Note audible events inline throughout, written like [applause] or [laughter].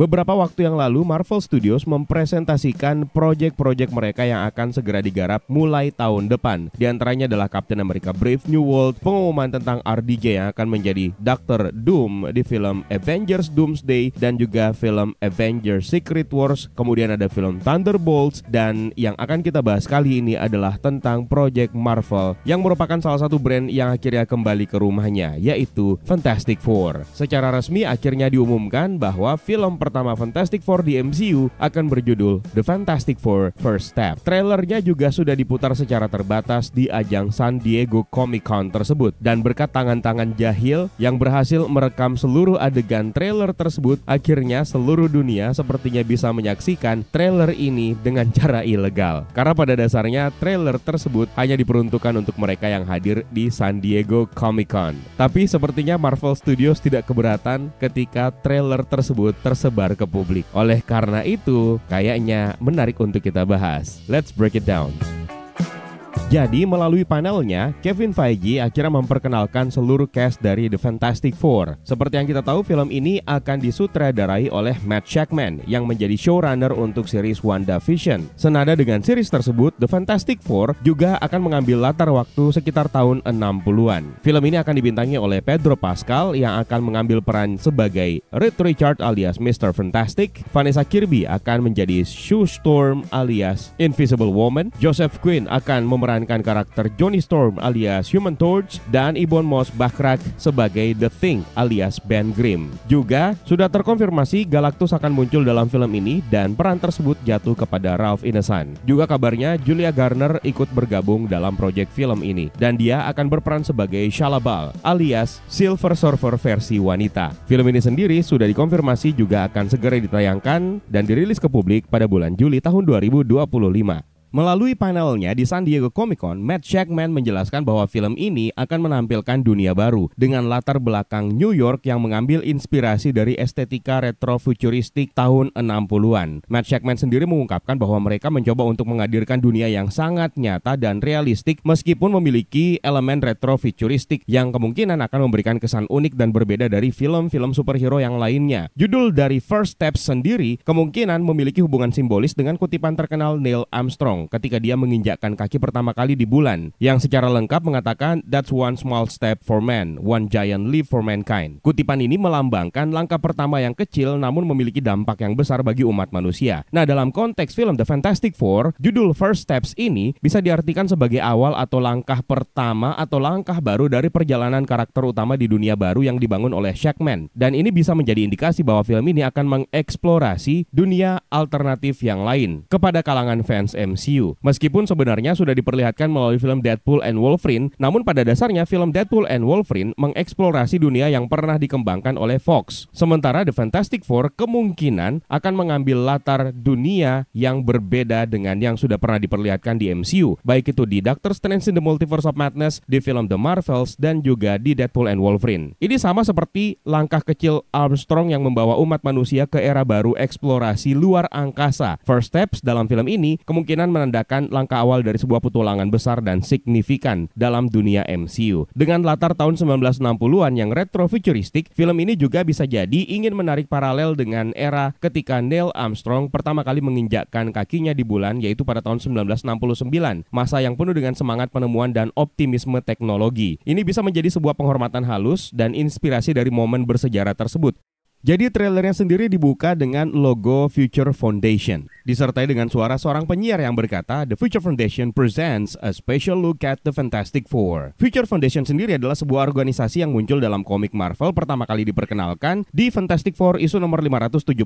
Beberapa waktu yang lalu, Marvel Studios mempresentasikan proyek-proyek mereka yang akan segera digarap mulai tahun depan. Di antaranya adalah Captain America Brave New World, pengumuman tentang RDJ yang akan menjadi Doctor Doom di film Avengers Doomsday, dan juga film Avengers Secret Wars, kemudian ada film Thunderbolts, dan yang akan kita bahas kali ini adalah tentang proyek Marvel yang merupakan salah satu brand yang akhirnya kembali ke rumahnya, yaitu Fantastic Four. Secara resmi akhirnya diumumkan bahwa film pertama pertama Fantastic Four di MCU akan berjudul The Fantastic Four First Step. Trailernya juga sudah diputar secara terbatas di ajang San Diego Comic Con tersebut dan berkat tangan-tangan jahil yang berhasil merekam seluruh adegan trailer tersebut, akhirnya seluruh dunia sepertinya bisa menyaksikan trailer ini dengan [laughs] cara ilegal. Karena pada dasarnya trailer tersebut hanya diperuntukkan untuk mereka yang hadir di San Diego Comic Con. Tapi sepertinya Marvel Studios tidak keberatan ketika trailer tersebut tersebar menyebar ke publik. Oleh karena itu, kayaknya menarik untuk kita bahas. Let's break it down. Jadi melalui panelnya, Kevin Feige akhirnya memperkenalkan seluruh cast dari The Fantastic Four. Seperti yang kita tahu, film ini akan disutradarai oleh Matt Shackman yang menjadi showrunner untuk series WandaVision. Senada dengan series tersebut, The Fantastic Four juga akan mengambil latar waktu sekitar tahun 60-an. Film ini akan dibintangi oleh Pedro Pascal yang akan mengambil peran sebagai Reed Richard alias Mr. Fantastic, Vanessa Kirby akan menjadi Sue Storm alias Invisible Woman, Joseph Quinn akan memeran memerankan karakter Johnny Storm alias Human Torch dan Ibon Moss Bakrak sebagai The Thing alias Ben Grimm. Juga sudah terkonfirmasi Galactus akan muncul dalam film ini dan peran tersebut jatuh kepada Ralph Inesan. Juga kabarnya Julia Garner ikut bergabung dalam proyek film ini dan dia akan berperan sebagai Shalabal alias Silver Surfer versi wanita. Film ini sendiri sudah dikonfirmasi juga akan segera ditayangkan dan dirilis ke publik pada bulan Juli tahun 2025. Melalui panelnya di San Diego Comic Con, Matt Shackman menjelaskan bahwa film ini akan menampilkan dunia baru dengan latar belakang New York yang mengambil inspirasi dari estetika retro futuristik tahun 60-an. Matt Shackman sendiri mengungkapkan bahwa mereka mencoba untuk menghadirkan dunia yang sangat nyata dan realistik meskipun memiliki elemen retro futuristik yang kemungkinan akan memberikan kesan unik dan berbeda dari film-film superhero yang lainnya. Judul dari First Steps sendiri kemungkinan memiliki hubungan simbolis dengan kutipan terkenal Neil Armstrong Armstrong ketika dia menginjakkan kaki pertama kali di bulan, yang secara lengkap mengatakan That's one small step for man, one giant leap for mankind. Kutipan ini melambangkan langkah pertama yang kecil namun memiliki dampak yang besar bagi umat manusia. Nah, dalam konteks film The Fantastic Four, judul First Steps ini bisa diartikan sebagai awal atau langkah pertama atau langkah baru dari perjalanan karakter utama di dunia baru yang dibangun oleh Shackman. Dan ini bisa menjadi indikasi bahwa film ini akan mengeksplorasi dunia alternatif yang lain kepada kalangan fans MC. MCU. Meskipun sebenarnya sudah diperlihatkan melalui film Deadpool and Wolverine, namun pada dasarnya film Deadpool and Wolverine mengeksplorasi dunia yang pernah dikembangkan oleh Fox. Sementara The Fantastic Four kemungkinan akan mengambil latar dunia yang berbeda dengan yang sudah pernah diperlihatkan di MCU, baik itu di Doctor Strange in the Multiverse of Madness, di film The Marvels, dan juga di Deadpool and Wolverine. Ini sama seperti langkah kecil Armstrong yang membawa umat manusia ke era baru eksplorasi luar angkasa. First Steps dalam film ini kemungkinan menandakan langkah awal dari sebuah petualangan besar dan signifikan dalam dunia MCU. Dengan latar tahun 1960-an yang retrofuturistik, film ini juga bisa jadi ingin menarik paralel dengan era ketika Neil Armstrong pertama kali menginjakkan kakinya di bulan yaitu pada tahun 1969, masa yang penuh dengan semangat penemuan dan optimisme teknologi. Ini bisa menjadi sebuah penghormatan halus dan inspirasi dari momen bersejarah tersebut. Jadi trailernya sendiri dibuka dengan logo Future Foundation, disertai dengan suara seorang penyiar yang berkata, The Future Foundation presents a special look at the Fantastic Four. Future Foundation sendiri adalah sebuah organisasi yang muncul dalam komik Marvel pertama kali diperkenalkan di Fantastic Four isu nomor 579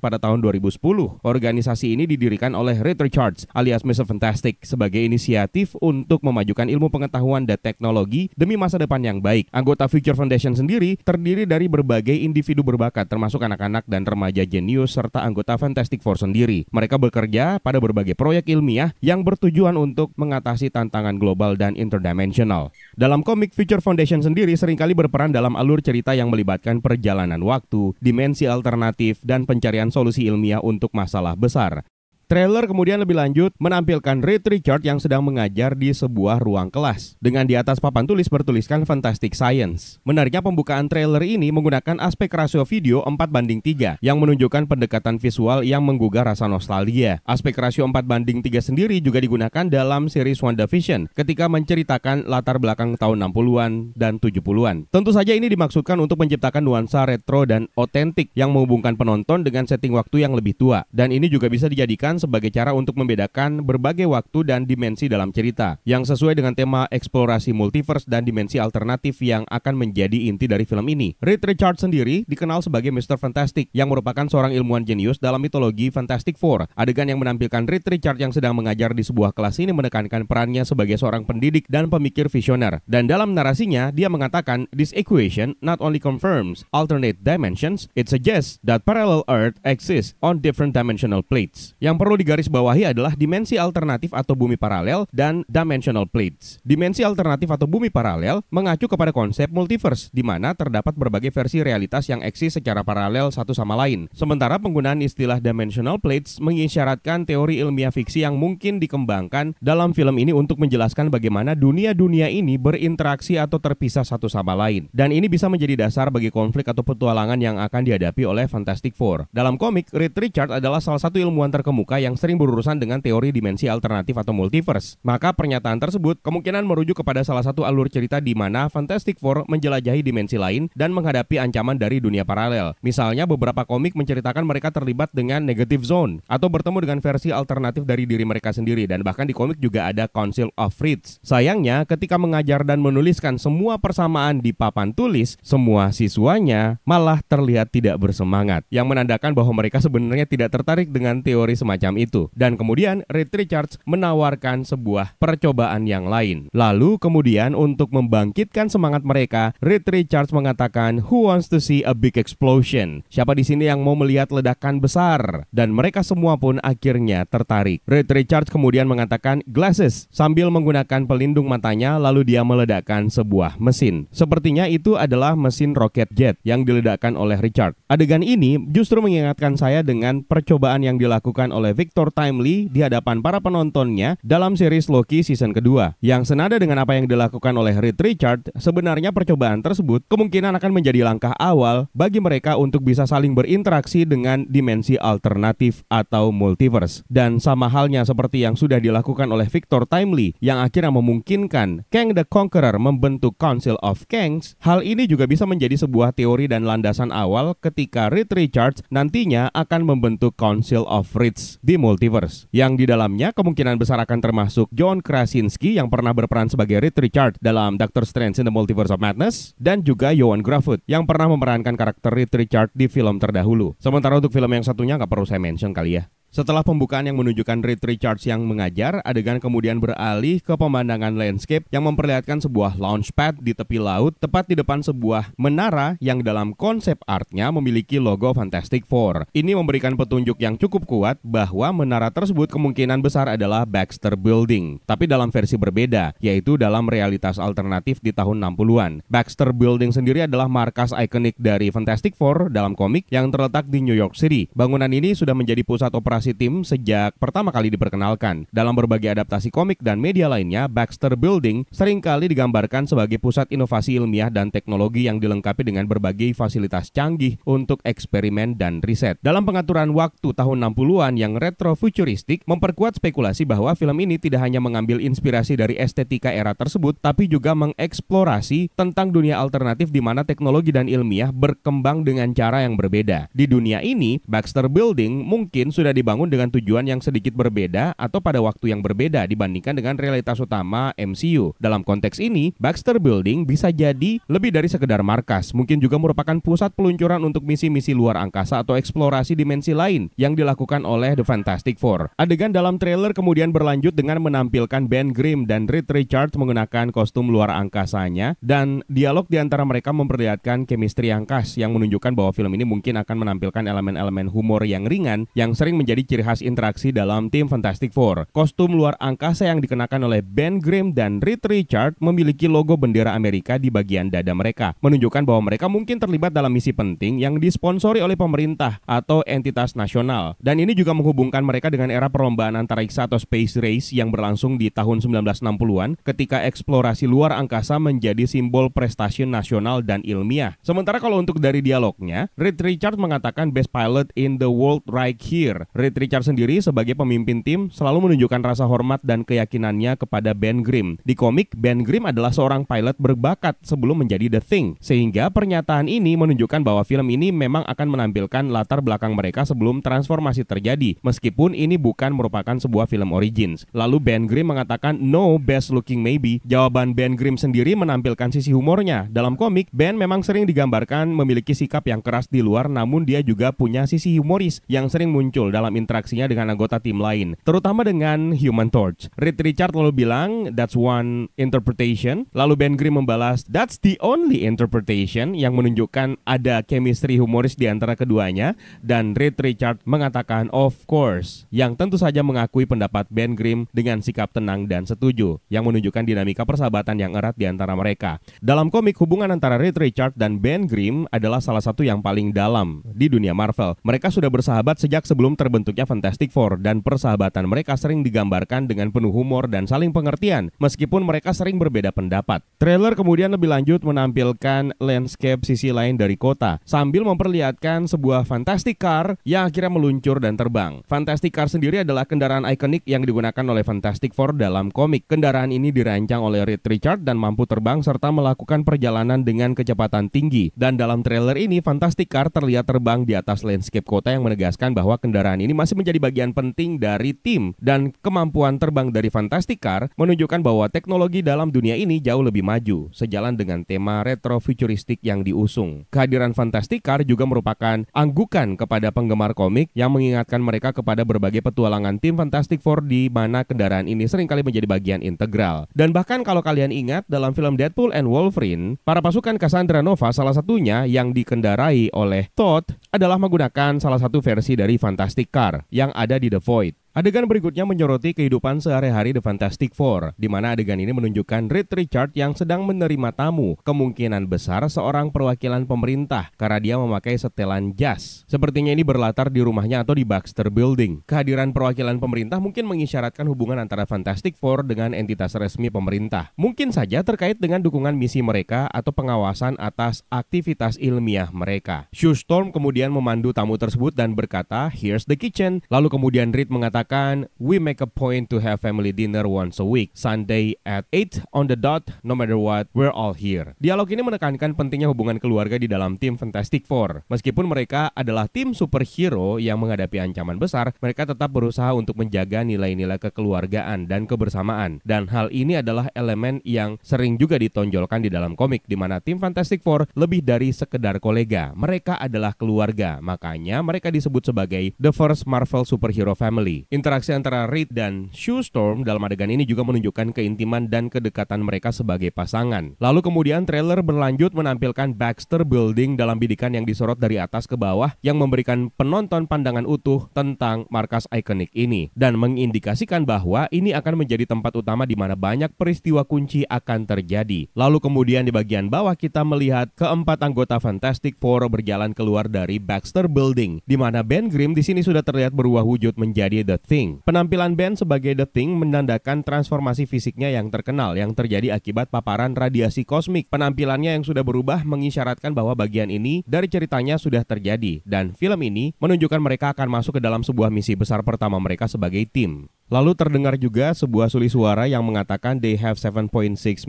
pada tahun 2010. Organisasi ini didirikan oleh Reed Richards alias Mr. Fantastic sebagai inisiatif untuk memajukan ilmu pengetahuan dan teknologi demi masa depan yang baik. Anggota Future Foundation sendiri terdiri dari berbagai individu berbakat termasuk anak-anak dan remaja jenius serta anggota Fantastic Four sendiri. Mereka bekerja pada berbagai proyek ilmiah yang bertujuan untuk mengatasi tantangan global dan interdimensional. Dalam komik Future Foundation sendiri seringkali berperan dalam alur cerita yang melibatkan perjalanan waktu, dimensi alternatif, dan pencarian solusi ilmiah untuk masalah besar. Trailer kemudian lebih lanjut menampilkan Reed Richard yang sedang mengajar di sebuah ruang kelas. Dengan di atas papan tulis bertuliskan Fantastic Science. Menariknya pembukaan trailer ini menggunakan aspek rasio video 4 banding 3 yang menunjukkan pendekatan visual yang menggugah rasa nostalgia. Aspek rasio 4 banding 3 sendiri juga digunakan dalam series WandaVision ketika menceritakan latar belakang tahun 60-an dan 70-an. Tentu saja ini dimaksudkan untuk menciptakan nuansa retro dan otentik yang menghubungkan penonton dengan setting waktu yang lebih tua. Dan ini juga bisa dijadikan sebagai cara untuk membedakan berbagai waktu dan dimensi dalam cerita yang sesuai dengan tema eksplorasi multiverse dan dimensi alternatif yang akan menjadi inti dari film ini. Reed Richards sendiri dikenal sebagai Mr. Fantastic yang merupakan seorang ilmuwan jenius dalam mitologi Fantastic Four. Adegan yang menampilkan Reed Richards yang sedang mengajar di sebuah kelas ini menekankan perannya sebagai seorang pendidik dan pemikir visioner. Dan dalam narasinya, dia mengatakan, This equation not only confirms alternate dimensions, it suggests that parallel Earth exists on different dimensional plates. Yang perlu perlu digarisbawahi adalah dimensi alternatif atau bumi paralel dan dimensional plates. Dimensi alternatif atau bumi paralel mengacu kepada konsep multiverse, di mana terdapat berbagai versi realitas yang eksis secara paralel satu sama lain. Sementara penggunaan istilah dimensional plates mengisyaratkan teori ilmiah fiksi yang mungkin dikembangkan dalam film ini untuk menjelaskan bagaimana dunia-dunia ini berinteraksi atau terpisah satu sama lain. Dan ini bisa menjadi dasar bagi konflik atau petualangan yang akan dihadapi oleh Fantastic Four. Dalam komik, Reed Richard adalah salah satu ilmuwan terkemuka yang sering berurusan dengan teori dimensi alternatif atau multiverse. Maka pernyataan tersebut kemungkinan merujuk kepada salah satu alur cerita di mana Fantastic Four menjelajahi dimensi lain dan menghadapi ancaman dari dunia paralel. Misalnya beberapa komik menceritakan mereka terlibat dengan negative zone atau bertemu dengan versi alternatif dari diri mereka sendiri dan bahkan di komik juga ada Council of Fritz. Sayangnya ketika mengajar dan menuliskan semua persamaan di papan tulis, semua siswanya malah terlihat tidak bersemangat yang menandakan bahwa mereka sebenarnya tidak tertarik dengan teori semacam semacam itu. Dan kemudian Reed Richards menawarkan sebuah percobaan yang lain. Lalu kemudian untuk membangkitkan semangat mereka, Reed Richards mengatakan who wants to see a big explosion? Siapa di sini yang mau melihat ledakan besar? Dan mereka semua pun akhirnya tertarik. Reed Richards kemudian mengatakan glasses sambil menggunakan pelindung matanya lalu dia meledakkan sebuah mesin. Sepertinya itu adalah mesin roket jet yang diledakkan oleh Richard. Adegan ini justru mengingatkan saya dengan percobaan yang dilakukan oleh oleh Victor Timely di hadapan para penontonnya dalam series Loki season kedua. Yang senada dengan apa yang dilakukan oleh Reed Richard, sebenarnya percobaan tersebut kemungkinan akan menjadi langkah awal bagi mereka untuk bisa saling berinteraksi dengan dimensi alternatif atau multiverse. Dan sama halnya seperti yang sudah dilakukan oleh Victor Timely yang akhirnya memungkinkan Kang the Conqueror membentuk Council of Kangs, hal ini juga bisa menjadi sebuah teori dan landasan awal ketika Reed Richards nantinya akan membentuk Council of Reeds di multiverse yang di dalamnya kemungkinan besar akan termasuk John Krasinski yang pernah berperan sebagai Reed Richard dalam Doctor Strange in the Multiverse of Madness dan juga Johan Grafut yang pernah memerankan karakter Reed Richard di film terdahulu. Sementara untuk film yang satunya nggak perlu saya mention kali ya. Setelah pembukaan yang menunjukkan Reed Richards yang mengajar, adegan kemudian beralih ke pemandangan landscape yang memperlihatkan sebuah launchpad di tepi laut tepat di depan sebuah menara yang dalam konsep artnya memiliki logo Fantastic Four. Ini memberikan petunjuk yang cukup kuat bahwa menara tersebut kemungkinan besar adalah Baxter Building, tapi dalam versi berbeda, yaitu dalam realitas alternatif di tahun 60-an. Baxter Building sendiri adalah markas ikonik dari Fantastic Four dalam komik yang terletak di New York City. Bangunan ini sudah menjadi pusat operasi si tim sejak pertama kali diperkenalkan. Dalam berbagai adaptasi komik dan media lainnya, Baxter Building seringkali digambarkan sebagai pusat inovasi ilmiah dan teknologi yang dilengkapi dengan berbagai fasilitas canggih untuk eksperimen dan riset. Dalam pengaturan waktu tahun 60-an yang retrofuturistik memperkuat spekulasi bahwa film ini tidak hanya mengambil inspirasi dari estetika era tersebut, tapi juga mengeksplorasi tentang dunia alternatif di mana teknologi dan ilmiah berkembang dengan cara yang berbeda. Di dunia ini, Baxter Building mungkin sudah dibangun dibangun dengan tujuan yang sedikit berbeda atau pada waktu yang berbeda dibandingkan dengan realitas utama MCU. Dalam konteks ini, Baxter Building bisa jadi lebih dari sekedar markas, mungkin juga merupakan pusat peluncuran untuk misi-misi luar angkasa atau eksplorasi dimensi lain yang dilakukan oleh The Fantastic Four. Adegan dalam trailer kemudian berlanjut dengan menampilkan Ben Grimm dan Reed Richards menggunakan kostum luar angkasanya dan dialog di antara mereka memperlihatkan chemistry yang khas yang menunjukkan bahwa film ini mungkin akan menampilkan elemen-elemen humor yang ringan yang sering menjadi menjadi ciri khas interaksi dalam tim Fantastic Four. Kostum luar angkasa yang dikenakan oleh Ben Grimm dan Reed Richard memiliki logo bendera Amerika di bagian dada mereka, menunjukkan bahwa mereka mungkin terlibat dalam misi penting yang disponsori oleh pemerintah atau entitas nasional. Dan ini juga menghubungkan mereka dengan era perlombaan antariksa atau space race yang berlangsung di tahun 1960-an ketika eksplorasi luar angkasa menjadi simbol prestasi nasional dan ilmiah. Sementara kalau untuk dari dialognya, Reed Richard mengatakan best pilot in the world right here. Reed Richards sendiri sebagai pemimpin tim selalu menunjukkan rasa hormat dan keyakinannya kepada Ben Grimm. Di komik, Ben Grimm adalah seorang pilot berbakat sebelum menjadi The Thing, sehingga pernyataan ini menunjukkan bahwa film ini memang akan menampilkan latar belakang mereka sebelum transformasi terjadi, meskipun ini bukan merupakan sebuah film origins. Lalu Ben Grimm mengatakan, no best looking maybe. Jawaban Ben Grimm sendiri menampilkan sisi humornya. Dalam komik, Ben memang sering digambarkan memiliki sikap yang keras di luar, namun dia juga punya sisi humoris yang sering muncul dalam interaksinya dengan anggota tim lain, terutama dengan Human Torch. Reed Richard lalu bilang, that's one interpretation. Lalu Ben Grimm membalas, that's the only interpretation yang menunjukkan ada chemistry humoris di antara keduanya. Dan Reed Richard mengatakan, of course, yang tentu saja mengakui pendapat Ben Grimm dengan sikap tenang dan setuju, yang menunjukkan dinamika persahabatan yang erat di antara mereka. Dalam komik, hubungan antara Reed Richard dan Ben Grimm adalah salah satu yang paling dalam di dunia Marvel. Mereka sudah bersahabat sejak sebelum terbentuk terbentuknya Fantastic Four dan persahabatan mereka sering digambarkan dengan penuh humor dan saling pengertian meskipun mereka sering berbeda pendapat. Trailer kemudian lebih lanjut menampilkan landscape sisi lain dari kota sambil memperlihatkan sebuah Fantastic Car yang akhirnya meluncur dan terbang. Fantastic Car sendiri adalah kendaraan ikonik yang digunakan oleh Fantastic Four dalam komik. Kendaraan ini dirancang oleh Reed Richard dan mampu terbang serta melakukan perjalanan dengan kecepatan tinggi. Dan dalam trailer ini Fantastic Car terlihat terbang di atas landscape kota yang menegaskan bahwa kendaraan ini masih menjadi bagian penting dari tim dan kemampuan terbang dari Fantastic Car menunjukkan bahwa teknologi dalam dunia ini jauh lebih maju, sejalan dengan tema retrofuturistik yang diusung. Kehadiran Fantastic Car juga merupakan anggukan kepada penggemar komik yang mengingatkan mereka kepada berbagai petualangan tim Fantastic Four di mana kendaraan ini seringkali menjadi bagian integral. Dan bahkan kalau kalian ingat dalam film Deadpool and Wolverine, para pasukan Cassandra Nova salah satunya yang dikendarai oleh Todd adalah menggunakan salah satu versi dari Fantastic Car Star yang ada di The Void. Adegan berikutnya menyoroti kehidupan sehari-hari The Fantastic Four, di mana adegan ini menunjukkan Reed Richard yang sedang menerima tamu, kemungkinan besar seorang perwakilan pemerintah karena dia memakai setelan jas. Sepertinya ini berlatar di rumahnya atau di Baxter Building. Kehadiran perwakilan pemerintah mungkin mengisyaratkan hubungan antara Fantastic Four dengan entitas resmi pemerintah. Mungkin saja terkait dengan dukungan misi mereka atau pengawasan atas aktivitas ilmiah mereka. Storm kemudian memandu tamu tersebut dan berkata, "Here's the kitchen." Lalu kemudian Reed mengatakan mengatakan we make a point to have family dinner once a week, Sunday at 8 on the dot, no matter what, we're all here. Dialog ini menekankan pentingnya hubungan keluarga di dalam tim Fantastic Four. Meskipun mereka adalah tim superhero yang menghadapi ancaman besar, mereka tetap berusaha untuk menjaga nilai-nilai kekeluargaan dan kebersamaan. Dan hal ini adalah elemen yang sering juga ditonjolkan di dalam komik di mana tim Fantastic Four lebih dari sekedar kolega. Mereka adalah keluarga, makanya mereka disebut sebagai The First Marvel Superhero Family. Interaksi antara Reed dan Storm dalam adegan ini juga menunjukkan keintiman dan kedekatan mereka sebagai pasangan. Lalu kemudian trailer berlanjut menampilkan Baxter Building dalam bidikan yang disorot dari atas ke bawah yang memberikan penonton pandangan utuh tentang markas ikonik ini dan mengindikasikan bahwa ini akan menjadi tempat utama di mana banyak peristiwa kunci akan terjadi. Lalu kemudian di bagian bawah kita melihat keempat anggota Fantastic Four berjalan keluar dari Baxter Building di mana Ben Grimm di sini sudah terlihat berubah wujud menjadi The Thing. Penampilan band sebagai The Thing menandakan transformasi fisiknya yang terkenal yang terjadi akibat paparan radiasi kosmik. Penampilannya yang sudah berubah mengisyaratkan bahwa bagian ini dari ceritanya sudah terjadi dan film ini menunjukkan mereka akan masuk ke dalam sebuah misi besar pertama mereka sebagai tim. Lalu terdengar juga sebuah suli suara yang mengatakan they have 7.6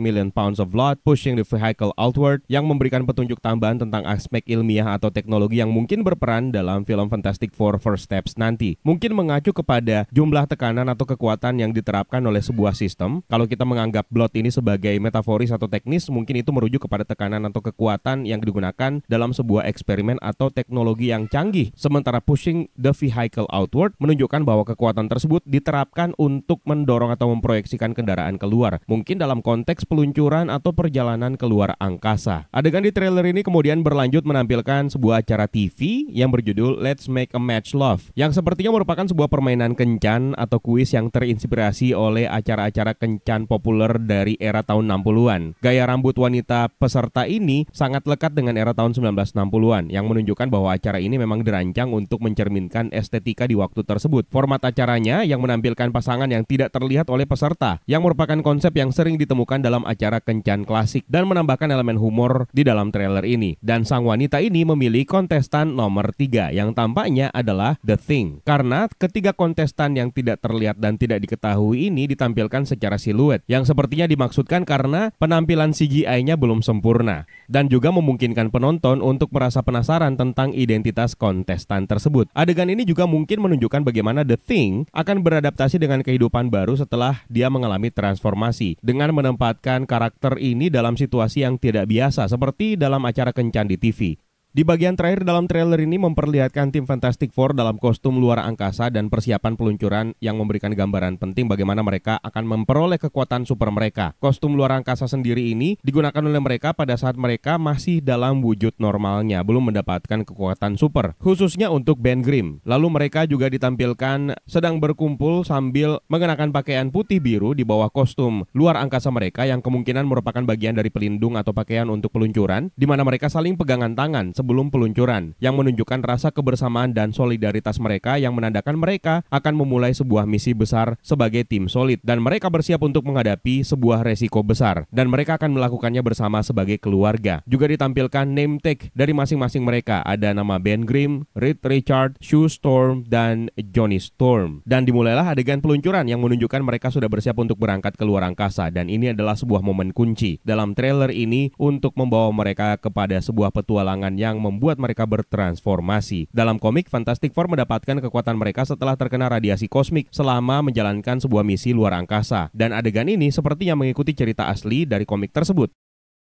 million pounds of lot pushing the vehicle outward yang memberikan petunjuk tambahan tentang aspek ilmiah atau teknologi yang mungkin berperan dalam film Fantastic Four First Steps nanti. Mungkin mengacu kepada ada jumlah tekanan atau kekuatan yang diterapkan oleh sebuah sistem. Kalau kita menganggap blot ini sebagai metaforis atau teknis, mungkin itu merujuk kepada tekanan atau kekuatan yang digunakan dalam sebuah eksperimen atau teknologi yang canggih. Sementara pushing the vehicle outward menunjukkan bahwa kekuatan tersebut diterapkan untuk mendorong atau memproyeksikan kendaraan keluar. Mungkin dalam konteks peluncuran atau perjalanan keluar angkasa. Adegan di trailer ini kemudian berlanjut menampilkan sebuah acara TV yang berjudul Let's Make a Match Love yang sepertinya merupakan sebuah permainan kencan atau kuis yang terinspirasi oleh acara-acara kencan populer dari era tahun 60-an. Gaya rambut wanita peserta ini sangat lekat dengan era tahun 1960-an yang menunjukkan bahwa acara ini memang dirancang untuk mencerminkan estetika di waktu tersebut. Format acaranya yang menampilkan pasangan yang tidak terlihat oleh peserta yang merupakan konsep yang sering ditemukan dalam acara kencan klasik dan menambahkan elemen humor di dalam trailer ini. Dan sang wanita ini memilih kontestan nomor 3 yang tampaknya adalah The Thing. Karena ketiga kontestan kontestan yang tidak terlihat dan tidak diketahui ini ditampilkan secara siluet, yang sepertinya dimaksudkan karena penampilan CGI-nya belum sempurna, dan juga memungkinkan penonton untuk merasa penasaran tentang identitas kontestan tersebut. Adegan ini juga mungkin menunjukkan bagaimana The Thing akan beradaptasi dengan kehidupan baru setelah dia mengalami transformasi, dengan menempatkan karakter ini dalam situasi yang tidak biasa, seperti dalam acara kencan di TV. Di bagian terakhir dalam trailer ini memperlihatkan tim Fantastic Four dalam kostum luar angkasa dan persiapan peluncuran yang memberikan gambaran penting bagaimana mereka akan memperoleh kekuatan super mereka. Kostum luar angkasa sendiri ini digunakan oleh mereka pada saat mereka masih dalam wujud normalnya, belum mendapatkan kekuatan super, khususnya untuk Ben Grimm. Lalu mereka juga ditampilkan sedang berkumpul sambil mengenakan pakaian putih biru di bawah kostum luar angkasa mereka yang kemungkinan merupakan bagian dari pelindung atau pakaian untuk peluncuran, di mana mereka saling pegangan tangan sebelum peluncuran yang menunjukkan rasa kebersamaan dan solidaritas mereka yang menandakan mereka akan memulai sebuah misi besar sebagai tim solid dan mereka bersiap untuk menghadapi sebuah resiko besar dan mereka akan melakukannya bersama sebagai keluarga. Juga ditampilkan name tag dari masing-masing mereka ada nama Ben Grimm, Reed Richard, Sue Storm dan Johnny Storm. Dan dimulailah adegan peluncuran yang menunjukkan mereka sudah bersiap untuk berangkat ke luar angkasa dan ini adalah sebuah momen kunci dalam trailer ini untuk membawa mereka kepada sebuah petualangan yang yang membuat mereka bertransformasi. Dalam komik, Fantastic Four mendapatkan kekuatan mereka setelah terkena radiasi kosmik selama menjalankan sebuah misi luar angkasa. Dan adegan ini sepertinya mengikuti cerita asli dari komik tersebut.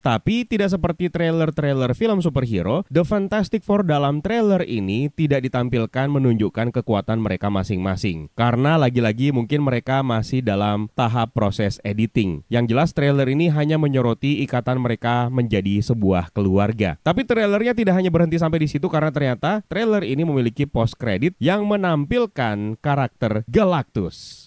Tapi tidak seperti trailer-trailer film superhero, The Fantastic Four dalam trailer ini tidak ditampilkan menunjukkan kekuatan mereka masing-masing. Karena lagi-lagi mungkin mereka masih dalam tahap proses editing. Yang jelas trailer ini hanya menyoroti ikatan mereka menjadi sebuah keluarga. Tapi trailernya tidak hanya berhenti sampai di situ karena ternyata trailer ini memiliki post credit yang menampilkan karakter Galactus.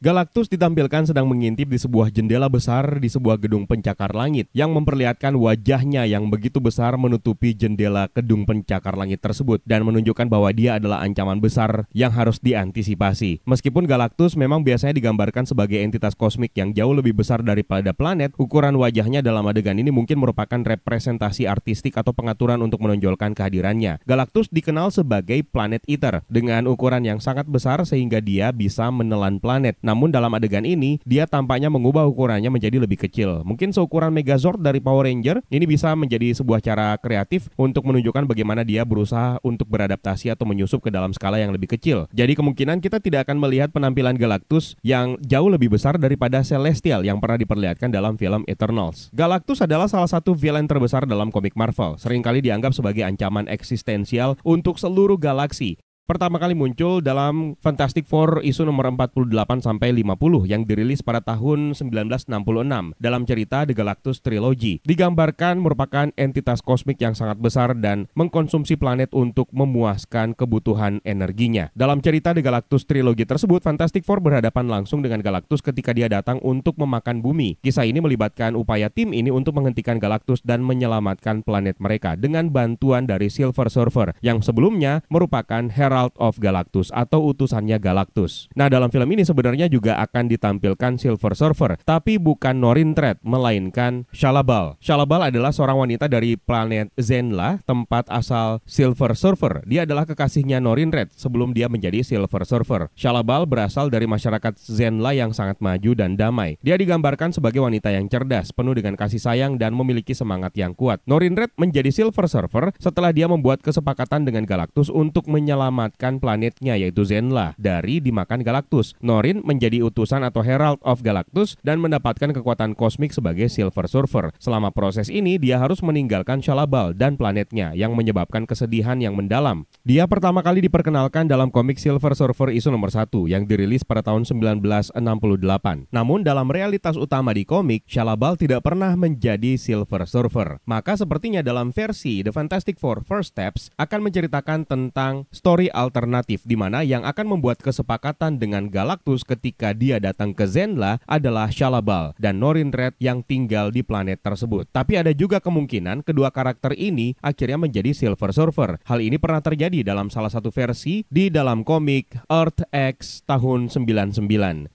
Galactus ditampilkan sedang mengintip di sebuah jendela besar di sebuah gedung pencakar langit yang memperlihatkan wajahnya yang begitu besar menutupi jendela gedung pencakar langit tersebut dan menunjukkan bahwa dia adalah ancaman besar yang harus diantisipasi. Meskipun Galactus memang biasanya digambarkan sebagai entitas kosmik yang jauh lebih besar daripada planet, ukuran wajahnya dalam adegan ini mungkin merupakan representasi artistik atau pengaturan untuk menonjolkan kehadirannya. Galactus dikenal sebagai planet eater dengan ukuran yang sangat besar sehingga dia bisa menelan planet. Namun dalam adegan ini, dia tampaknya mengubah ukurannya menjadi lebih kecil. Mungkin seukuran Megazord dari Power Ranger ini bisa menjadi sebuah cara kreatif untuk menunjukkan bagaimana dia berusaha untuk beradaptasi atau menyusup ke dalam skala yang lebih kecil. Jadi kemungkinan kita tidak akan melihat penampilan Galactus yang jauh lebih besar daripada Celestial yang pernah diperlihatkan dalam film Eternals. Galactus adalah salah satu villain terbesar dalam komik Marvel, seringkali dianggap sebagai ancaman eksistensial untuk seluruh galaksi pertama kali muncul dalam Fantastic Four isu nomor 48 sampai 50 yang dirilis pada tahun 1966 dalam cerita The Galactus Trilogy. Digambarkan merupakan entitas kosmik yang sangat besar dan mengkonsumsi planet untuk memuaskan kebutuhan energinya. Dalam cerita The Galactus Trilogy tersebut, Fantastic Four berhadapan langsung dengan Galactus ketika dia datang untuk memakan bumi. Kisah ini melibatkan upaya tim ini untuk menghentikan Galactus dan menyelamatkan planet mereka dengan bantuan dari Silver Surfer yang sebelumnya merupakan Hera Cult of Galactus atau utusannya Galactus. Nah, dalam film ini sebenarnya juga akan ditampilkan Silver Surfer, tapi bukan Norin Thread, melainkan Shalabal. Shalabal adalah seorang wanita dari planet Zenla, tempat asal Silver Surfer. Dia adalah kekasihnya Norin Red sebelum dia menjadi Silver Surfer. Shalabal berasal dari masyarakat Zenla yang sangat maju dan damai. Dia digambarkan sebagai wanita yang cerdas, penuh dengan kasih sayang dan memiliki semangat yang kuat. Norin Red menjadi Silver Surfer setelah dia membuat kesepakatan dengan Galactus untuk menyelamatkan menyelamatkan planetnya yaitu Zenla dari dimakan Galactus. Norin menjadi utusan atau Herald of Galactus dan mendapatkan kekuatan kosmik sebagai Silver Surfer. Selama proses ini dia harus meninggalkan Shalabal dan planetnya yang menyebabkan kesedihan yang mendalam. Dia pertama kali diperkenalkan dalam komik Silver Surfer isu nomor 1 yang dirilis pada tahun 1968. Namun dalam realitas utama di komik, Shalabal tidak pernah menjadi Silver Surfer. Maka sepertinya dalam versi The Fantastic Four First Steps akan menceritakan tentang story alternatif di mana yang akan membuat kesepakatan dengan Galactus ketika dia datang ke Zenla adalah Shalabal dan Norin Red yang tinggal di planet tersebut. Tapi ada juga kemungkinan kedua karakter ini akhirnya menjadi Silver Surfer. Hal ini pernah terjadi dalam salah satu versi di dalam komik Earth X tahun 99.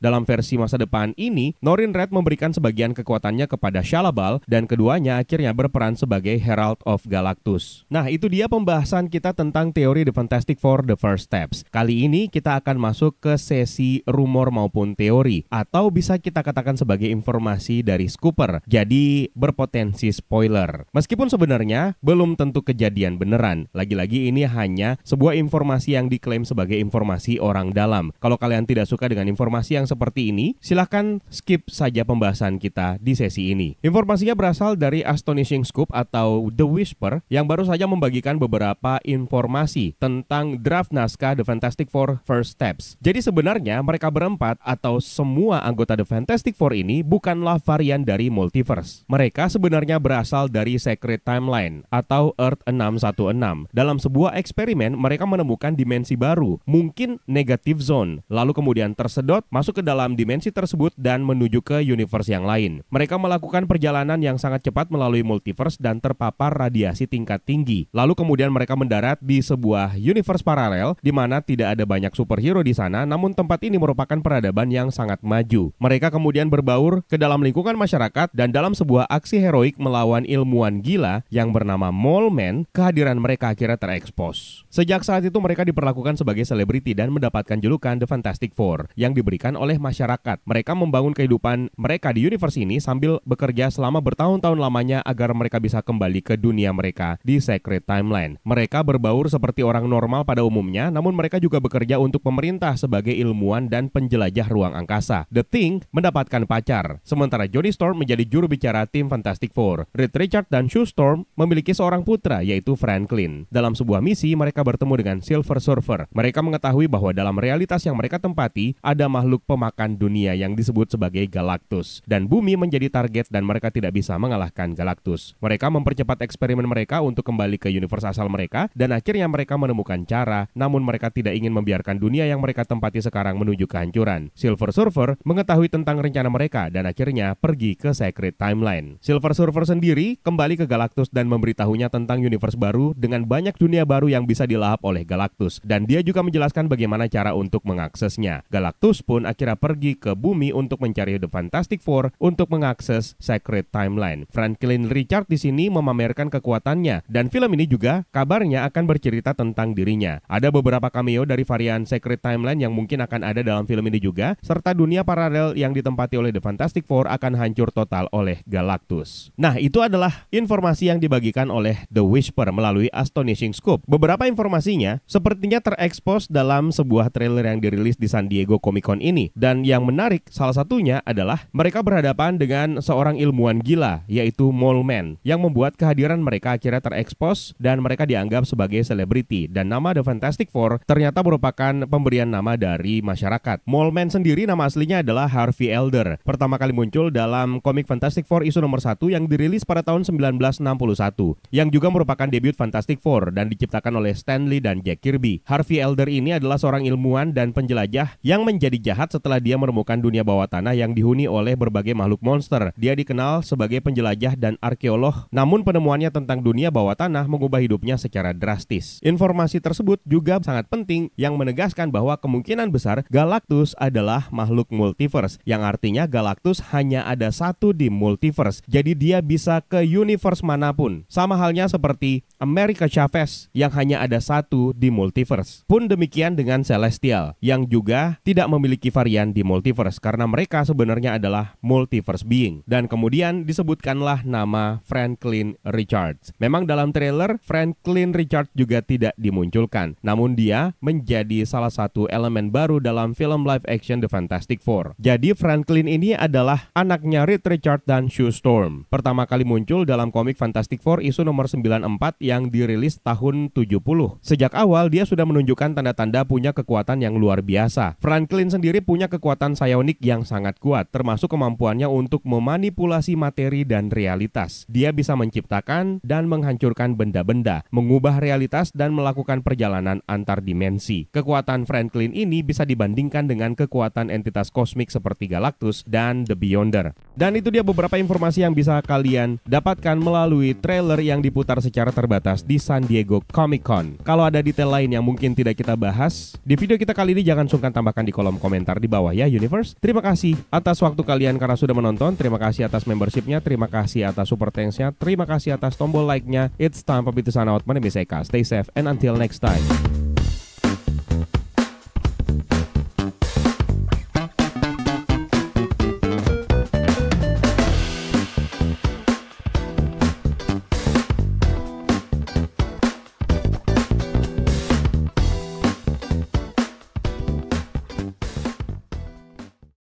Dalam versi masa depan ini, Norin Red memberikan sebagian kekuatannya kepada Shalabal dan keduanya akhirnya berperan sebagai Herald of Galactus. Nah, itu dia pembahasan kita tentang teori The Fantastic Four the First Steps. Kali ini kita akan masuk ke sesi rumor maupun teori atau bisa kita katakan sebagai informasi dari Scooper. Jadi berpotensi spoiler. Meskipun sebenarnya belum tentu kejadian beneran. Lagi-lagi ini hanya sebuah informasi yang diklaim sebagai informasi orang dalam. Kalau kalian tidak suka dengan informasi yang seperti ini, silahkan skip saja pembahasan kita di sesi ini. Informasinya berasal dari Astonishing Scoop atau The Whisper yang baru saja membagikan beberapa informasi tentang drama draft naskah The Fantastic Four First Steps. Jadi sebenarnya mereka berempat atau semua anggota The Fantastic Four ini bukanlah varian dari multiverse. Mereka sebenarnya berasal dari Secret Timeline atau Earth 616. Dalam sebuah eksperimen, mereka menemukan dimensi baru, mungkin negative zone, lalu kemudian tersedot masuk ke dalam dimensi tersebut dan menuju ke universe yang lain. Mereka melakukan perjalanan yang sangat cepat melalui multiverse dan terpapar radiasi tingkat tinggi. Lalu kemudian mereka mendarat di sebuah universe para paralel di mana tidak ada banyak superhero di sana, namun tempat ini merupakan peradaban yang sangat maju. Mereka kemudian berbaur ke dalam lingkungan masyarakat dan dalam sebuah aksi heroik melawan ilmuwan gila yang bernama Mole Man, kehadiran mereka akhirnya terekspos. Sejak saat itu mereka diperlakukan sebagai selebriti dan mendapatkan julukan The Fantastic Four yang diberikan oleh masyarakat. Mereka membangun kehidupan mereka di universe ini sambil bekerja selama bertahun-tahun lamanya agar mereka bisa kembali ke dunia mereka di Secret Timeline. Mereka berbaur seperti orang normal pada umumnya umumnya, namun mereka juga bekerja untuk pemerintah sebagai ilmuwan dan penjelajah ruang angkasa. The Thing mendapatkan pacar, sementara Johnny Storm menjadi juru bicara tim Fantastic Four. Reed Richard dan Sue Storm memiliki seorang putra yaitu Franklin. Dalam sebuah misi, mereka bertemu dengan Silver Surfer. Mereka mengetahui bahwa dalam realitas yang mereka tempati ada makhluk pemakan dunia yang disebut sebagai Galactus dan bumi menjadi target dan mereka tidak bisa mengalahkan Galactus. Mereka mempercepat eksperimen mereka untuk kembali ke universe asal mereka dan akhirnya mereka menemukan cara namun mereka tidak ingin membiarkan dunia yang mereka tempati sekarang menuju kehancuran. Silver Surfer mengetahui tentang rencana mereka dan akhirnya pergi ke Sacred Timeline. Silver Surfer sendiri kembali ke Galactus dan memberitahunya tentang universe baru dengan banyak dunia baru yang bisa dilahap oleh Galactus dan dia juga menjelaskan bagaimana cara untuk mengaksesnya. Galactus pun akhirnya pergi ke bumi untuk mencari The Fantastic Four untuk mengakses Sacred Timeline. Franklin Richard di sini memamerkan kekuatannya dan film ini juga kabarnya akan bercerita tentang dirinya. Ada beberapa cameo dari varian Secret Timeline yang mungkin akan ada dalam film ini juga, serta dunia paralel yang ditempati oleh The Fantastic Four akan hancur total oleh Galactus. Nah, itu adalah informasi yang dibagikan oleh The Whisper melalui Astonishing Scoop. Beberapa informasinya sepertinya terekspos dalam sebuah trailer yang dirilis di San Diego Comic Con ini. Dan yang menarik, salah satunya adalah mereka berhadapan dengan seorang ilmuwan gila, yaitu Mole Man, yang membuat kehadiran mereka akhirnya terekspos dan mereka dianggap sebagai selebriti. Dan nama The Fantastic Fantastic Four ternyata merupakan pemberian nama dari masyarakat. Mallman sendiri nama aslinya adalah Harvey Elder. Pertama kali muncul dalam komik Fantastic Four isu nomor 1 yang dirilis pada tahun 1961, yang juga merupakan debut Fantastic Four dan diciptakan oleh Stanley dan Jack Kirby. Harvey Elder ini adalah seorang ilmuwan dan penjelajah yang menjadi jahat setelah dia menemukan dunia bawah tanah yang dihuni oleh berbagai makhluk monster. Dia dikenal sebagai penjelajah dan arkeolog, namun penemuannya tentang dunia bawah tanah mengubah hidupnya secara drastis. Informasi tersebut juga sangat penting yang menegaskan bahwa kemungkinan besar Galactus adalah makhluk multiverse yang artinya Galactus hanya ada satu di multiverse. Jadi dia bisa ke universe manapun. Sama halnya seperti America Chavez yang hanya ada satu di multiverse. Pun demikian dengan Celestial yang juga tidak memiliki varian di multiverse karena mereka sebenarnya adalah multiverse being. Dan kemudian disebutkanlah nama Franklin Richards. Memang dalam trailer Franklin Richards juga tidak dimunculkan. Namun dia menjadi salah satu elemen baru dalam film live action The Fantastic Four. Jadi Franklin ini adalah anaknya Reed Richard dan Sue Storm. Pertama kali muncul dalam komik Fantastic Four isu nomor 94 yang dirilis tahun 70. Sejak awal dia sudah menunjukkan tanda-tanda punya kekuatan yang luar biasa. Franklin sendiri punya kekuatan psionik yang sangat kuat, termasuk kemampuannya untuk memanipulasi materi dan realitas. Dia bisa menciptakan dan menghancurkan benda-benda, mengubah realitas dan melakukan perjalanan perjalanan antar dimensi. Kekuatan Franklin ini bisa dibandingkan dengan kekuatan entitas kosmik seperti Galactus dan The Beyonder. Dan itu dia beberapa informasi yang bisa kalian dapatkan melalui trailer yang diputar secara terbatas di San Diego Comic Con. Kalau ada detail lain yang mungkin tidak kita bahas, di video kita kali ini jangan sungkan tambahkan di kolom komentar di bawah ya Universe. Terima kasih atas waktu kalian karena sudah menonton, terima kasih atas membershipnya, terima kasih atas super thanksnya, terima kasih atas tombol like-nya. It's time me to sign out. My name is Eka. Stay safe and until next time. Bye.